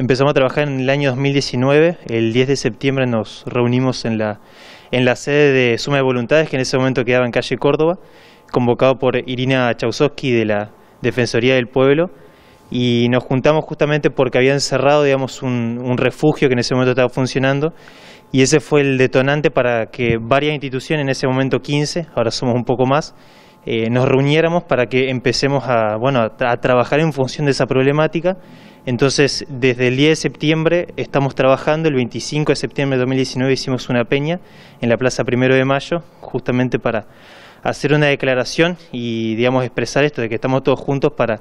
Empezamos a trabajar en el año 2019, el 10 de septiembre nos reunimos en la, sede de Suma de Voluntades, que en ese momento quedaba en calle Córdoba, convocado por Irina Chausowski de la Defensoría del Pueblo, y nos juntamos justamente porque habían cerrado digamos, un, un refugio que en ese momento estaba funcionando, y ese fue el detonante para que varias instituciones, en ese momento 15, ahora somos un poco más, eh, nos reuniéramos para que empecemos a, bueno, a, trabajar en función de esa problemática. Entonces, desde el 10 de septiembre estamos trabajando, el 25 de septiembre de 2019 hicimos una peña en la Plaza Primero de Mayo, justamente para hacer una declaración y, digamos, expresar esto, de que estamos todos juntos para,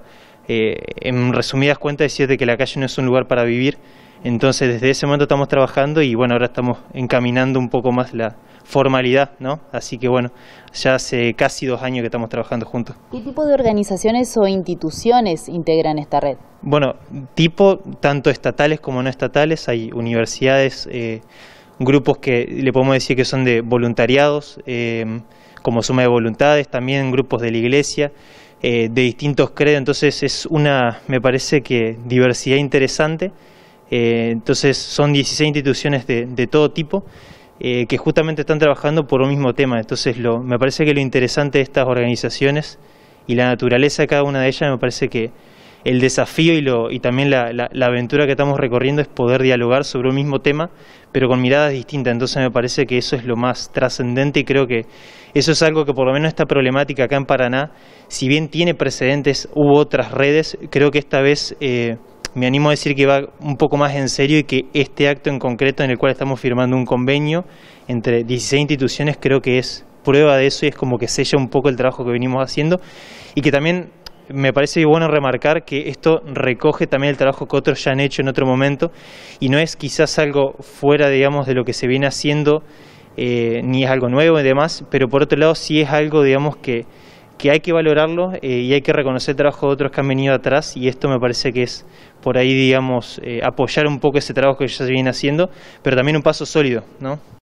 eh, en resumidas cuentas, decir que la calle no es un lugar para vivir, entonces, desde ese momento estamos trabajando y bueno, ahora estamos encaminando un poco más la formalidad, ¿no? Así que bueno, ya hace casi dos años que estamos trabajando juntos. ¿Qué tipo de organizaciones o instituciones integran esta red? Bueno, tipo tanto estatales como no estatales, hay universidades, eh, grupos que le podemos decir que son de voluntariados, eh, como suma de voluntades, también grupos de la iglesia. Eh, de distintos credos, entonces es una, me parece que diversidad interesante. Eh, entonces son 16 instituciones de, todo tipo eh, que justamente están trabajando por un mismo tema. Entonces lo, me parece que lo interesante de estas organizaciones y la naturaleza de cada una de ellas me parece que el desafío y, lo, y también la, aventura que estamos recorriendo es poder dialogar sobre un mismo tema, pero con miradas distintas. Entonces me parece que eso es lo más trascendente y creo que eso es algo que por lo menos esta problemática acá en Paraná, si bien tiene precedentes, u otras redes, creo que esta vez... Eh, me animo a decir que va un poco más en serio y que este acto en concreto en el cual estamos firmando un convenio entre 16 instituciones creo que es prueba de eso y es como que sella un poco el trabajo que venimos haciendo y que también me parece bueno remarcar que esto recoge también el trabajo que otros ya han hecho en otro momento y no es quizás algo fuera, digamos, de lo que se viene haciendo, eh, ni es algo nuevo y demás, pero por otro lado sí es algo, digamos, que que hay que valorarlo eh, y hay que reconocer el trabajo de otros que han venido atrás y esto me parece que es por ahí, digamos, eh, apoyar un poco ese trabajo que ya se viene haciendo, pero también un paso sólido, ¿no?